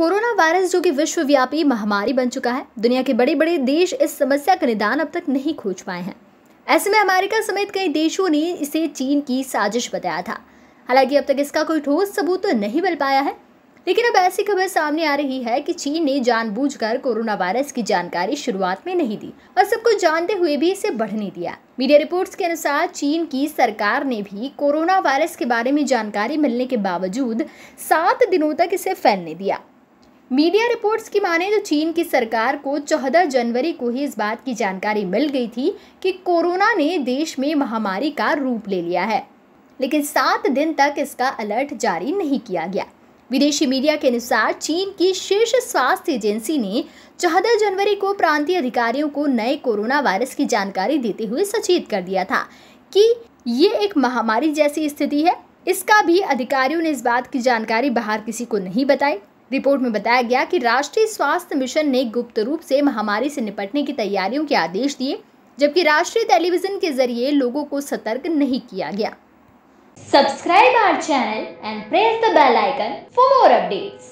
corona virus जो कि विश्वव्यापी महामारी बन चुका है दुनिया के बड़े बड़े देश इस समस्या का निदान अब तक नहीं खोज पाए हैं ऐसे में अमेरिका समेत कई देशों ने इसे चीन की साजिश बताया था हालांकि अब तक इसका कोई ठोस सबूत तो नहीं मिल पाया है लेकिन अब ऐसी खबर सामने आ रही है कि चीन ने जानबूझकर कोरोना वायरस की जानकारी शुरुआत में नहीं दी और सबको जानते हुए भी इसे बढ़ने दिया मीडिया रिपोर्ट्स के अनुसार चीन की सरकार ने भी कोरोना वायरस के बारे में जानकारी मिलने के बावजूद सात दिनों तक इसे फैलने दिया मीडिया रिपोर्ट्स की माने तो चीन की सरकार को चौदह जनवरी को ही इस बात की जानकारी मिल गई थी कि कोरोना ने देश में महामारी का रूप ले लिया है लेकिन सात दिन तक इसका अलर्ट जारी नहीं किया गया विदेशी मीडिया के अनुसार चीन की शीर्ष स्वास्थ्य एजेंसी ने चौदह जनवरी को प्रांतीय अधिकारियों को नए कोरोना वायरस की जानकारी देते हुए सचेत कर दिया था कि ये एक महामारी जैसी स्थिति है इसका भी अधिकारियों ने इस बात की जानकारी बाहर किसी को नहीं बताई रिपोर्ट में बताया गया कि राष्ट्रीय स्वास्थ्य मिशन ने गुप्त रूप से महामारी से निपटने की तैयारियों के आदेश दिए जबकि राष्ट्रीय टेलीविजन के जरिए लोगों को सतर्क नहीं किया गया subscribe our channel and press the bell icon for more updates